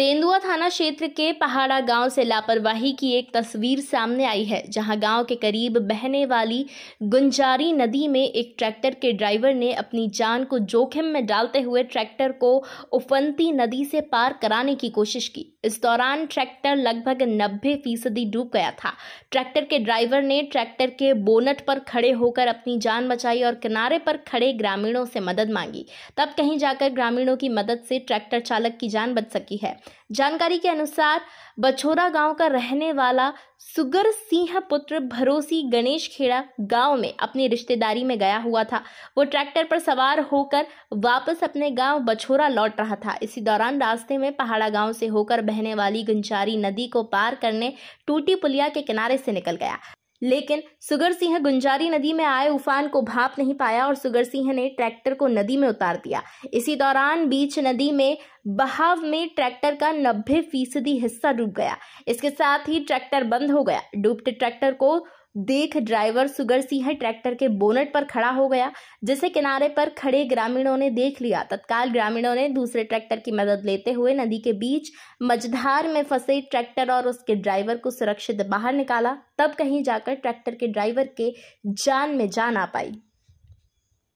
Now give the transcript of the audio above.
तेंदुआ थाना क्षेत्र के पहाड़ा गांव से लापरवाही की एक तस्वीर सामने आई है जहां गांव के करीब बहने वाली गुंजारी नदी में एक ट्रैक्टर के ड्राइवर ने अपनी जान को जोखिम में डालते हुए ट्रैक्टर को उफंती नदी से पार कराने की कोशिश की इस दौरान ट्रैक्टर लगभग नब्बे फीसदी डूब गया था ट्रैक्टर के ड्राइवर ने ट्रैक्टर के बोनट पर खड़े होकर अपनी जान बचाई और किनारे पर खड़े ग्रामीणों से मदद मांगी तब कहीं जाकर ग्रामीणों की मदद से ट्रैक्टर चालक की जान बच सकी है जानकारी के अनुसार बछोरा गांव का रहने वाला सुगर सिंह पुत्र भरोसी गणेश खेड़ा गांव में अपनी रिश्तेदारी में गया हुआ था वो ट्रैक्टर पर सवार होकर वापस अपने गांव बछोरा लौट रहा था इसी दौरान रास्ते में पहाड़ा गांव से होकर बहने वाली गंजारी नदी को पार करने टूटी पुलिया के किनारे से निकल गया लेकिन सुगर सिंह गुंजारी नदी में आए उफान को भाप नहीं पाया और सुगर सिंह ने ट्रैक्टर को नदी में उतार दिया इसी दौरान बीच नदी में बहाव में ट्रैक्टर का नब्बे फीसदी हिस्सा डूब गया इसके साथ ही ट्रैक्टर बंद हो गया डूबते ट्रैक्टर को देख ड्राइवर सुगर सिंह ट्रैक्टर के बोनट पर खड़ा हो गया जिसे किनारे पर खड़े ग्रामीणों ने देख लिया तत्काल ग्रामीणों ने दूसरे ट्रैक्टर की मदद लेते हुए नदी के बीच मझधार में फंसे ट्रैक्टर और उसके ड्राइवर को सुरक्षित बाहर निकाला तब कहीं जाकर ट्रैक्टर के ड्राइवर के जान में जान आ पाई